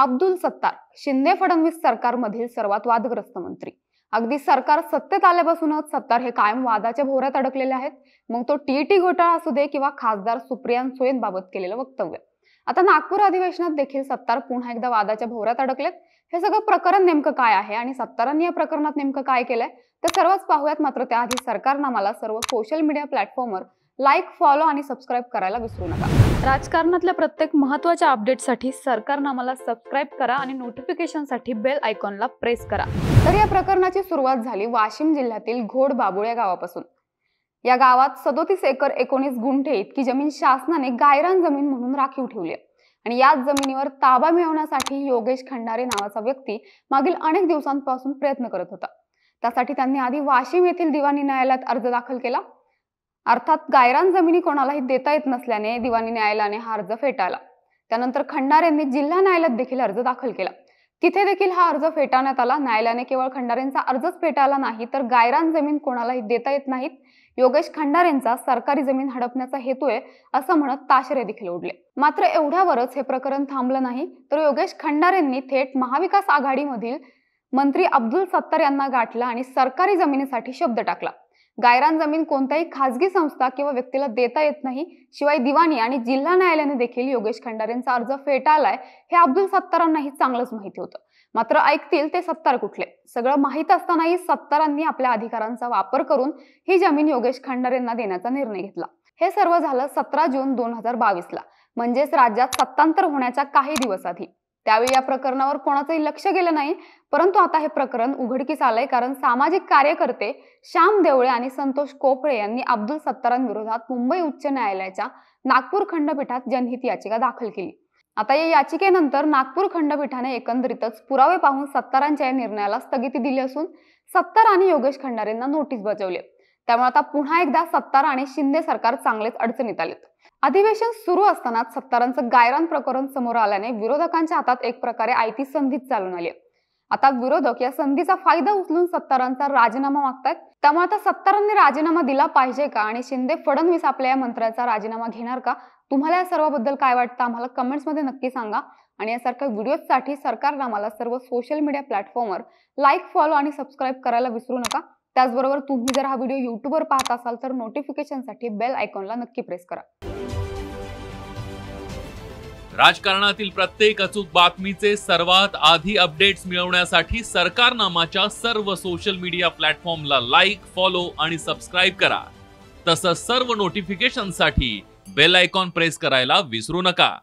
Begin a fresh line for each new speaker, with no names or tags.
अब्दुल सत्तार शिंदे फडणवीस सरकारमधील सर्वात वादग्रस्त मंत्री अगदी सरकार सत्तेत आल्यापासूनच सत्तार हे कायम वादाच्या भोवऱ्यात अडकलेले आहेत मग तो टी टी घोटाळा असू दे किंवा खासदार सुप्रिया बाबत केलेलं वक्तव्य आता नागपूर अधिवेशनात देखील सत्तार पुन्हा एकदा वादाच्या भोवऱ्यात अडकलेत हे सगळं प्रकरण नेमकं काय आहे आणि सत्तारांनी या प्रकरणात नेमकं काय केलंय ते सर्वच पाहूयात मात्र त्याआधी मला सर्व सोशल मीडिया प्लॅटफॉर्मवर लाईक फॉलो आणि सबस्क्राईब करायला विसरू नका राजकारणातल्या प्रत्येक महत्त्वाच्या अपडेटसाठी सरकारनामाला सबस्क्राईब करा आणि नोटिफिकेशनसाठी बेल आयकॉनला प्रेस करा तर या प्रकरणाची सुरुवात झाली वाशिम जिल्ह्यातील घोड बाबुळ गावापासून या गावात सदोतीस एकर एकोणीस गुंठे इतकी जमीन शासनाने गायरान जमीन म्हणून राखीव ठेवली आणि याच जमिनीवर ताबा मिळवण्यासाठी योगेश खंडारे नावाचा व्यक्ती मागील अनेक दिवसांपासून प्रयत्न करत होता त्यासाठी त्यांनी आधी वाशिम येथील दिवाणी न्यायालयात अर्ज दाखल केला अर्थात गायरान जमिनी कोणालाही देता येत नसल्याने दिवाणी न्यायालयाने हा अर्ज फेटाळला त्यानंतर खंडार यांनी जिल्हा न्यायालयात देखील अर्ज दाखल केला तिथे देखील हा अर्ज फेटाळण्यात आला न्यायालयाने केवळ खंडार यांचा अर्जच फेटाळला नाही तर गायरान जमीन कोणालाही देता येत नाहीत योगेश खंडार यांचा सरकारी जमीन हडपण्याचा हेतू आहे असं म्हणत ताशरे देखील ओढले मात्र एवढ्यावरच हे प्रकरण थांबलं नाही तर योगेश खंडार यांनी थेट महाविकास आघाडीमधील मंत्री अब्दुल सत्तार यांना गाठला आणि सरकारी जमिनीसाठी शब्द टाकला गायरान जमीन कोणत्याही खासगी संस्था किंवा व्यक्तीला देता येत नाही शिवाय दिवाणी आणि जिल्हा न्यायालयाने देखील योगेश खंडारेंचा अर्ज फेटाळलाय हे अब्दुल सत्तारांनाही चांगलंच माहिती होतं मात्र ऐकतील ते सत्तार कुठले सगळं माहीत असतानाही सत्तारांनी आपल्या अधिकारांचा वापर करून ही जमीन योगेश खंडारेंना देण्याचा निर्णय घेतला हे सर्व झालं सतरा जून दोन हजार बावीसला म्हणजेच राज्यात सत्तांतर होण्याच्या काही दिवस आधी त्यावेळी या प्रकरणावर कोणाचंही लक्ष गेलं नाही परंतु आता हे प्रकरण उघडकीस आलंय कारण सामाजिक कार्यकर्ते श्याम देवळे आणि संतोष कोपळे यांनी अब्दुल सत्तारांविरोधात मुंबई उच्च न्यायालयाच्या नागपूर खंडपीठात जनहित याचिका दाखल केली आता या याचिकेनंतर नागपूर खंडपीठाने एकंदरीतच पुरावे पाहून सत्तारांच्या या निर्णयाला स्थगिती दिली असून सत्तार आणि योगेश खंडारेंना नोटीस बजावली त्यामुळे आता पुन्हा एकदा सत्तार आणि शिंदे सरकार चांगलेच अडचणीत आलेत अधिवेशन सुरू असतानाच सत्तारांचं गायरान प्रकरण समोर आल्याने विरोधकांच्या हातात एक प्रकारे आयती संधीच चालून आली आता विरोधक या संधीचा फायदा उचलून सत्तारांचा राजीनामा मागतायत त्यामुळे आता सत्तारांनी राजीनामा दिला पाहिजे का आणि शिंदे फडणवीस आपल्या या मंत्र्याचा राजीनामा घेणार का तुम्हाला या सर्वाबद्दल काय वाटतं आम्हाला मध्ये नक्की सांगा आणि यासारख्या व्हिडिओसाठी सरकारने आम्हाला सर्व सोशल मीडिया प्लॅटफॉर्मवर लाईक फॉलो आणि सबस्क्राईब करायला विसरू नका त्याचबरोबर तुम्ही जर हा व्हिडिओ युट्यूबवर पाहत असाल तर नोटिफिकेशनसाठी बेल आयकॉनला नक्की प्रेस करा
राजकारणातील प्रत्येक अचूक बातमीचे सर्वात आधी अपडेट्स मिळवण्यासाठी सरकारनामाच्या सर्व सोशल मीडिया प्लॅटफॉर्मला लाईक फॉलो आणि सबस्क्राईब करा तसंच सर्व नोटिफिकेशनसाठी बेल आयकॉन प्रेस करायला विसरू नका